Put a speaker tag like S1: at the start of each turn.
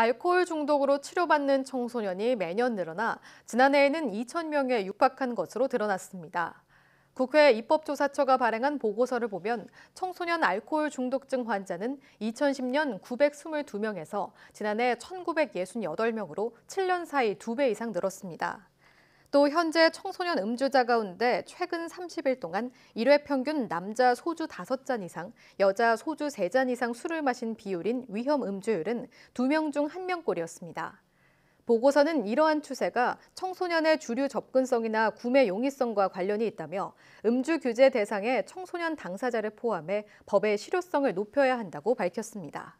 S1: 알코올 중독으로 치료받는 청소년이 매년 늘어나 지난해에는 2천 명에 육박한 것으로 드러났습니다. 국회 입법조사처가 발행한 보고서를 보면 청소년 알코올 중독증 환자는 2010년 922명에서 지난해 1968명으로 7년 사이 2배 이상 늘었습니다. 또 현재 청소년 음주자 가운데 최근 30일 동안 1회 평균 남자 소주 5잔 이상, 여자 소주 3잔 이상 술을 마신 비율인 위험 음주율은 2명 중 1명꼴이었습니다. 보고서는 이러한 추세가 청소년의 주류 접근성이나 구매 용이성과 관련이 있다며 음주 규제 대상에 청소년 당사자를 포함해 법의 실효성을 높여야 한다고 밝혔습니다.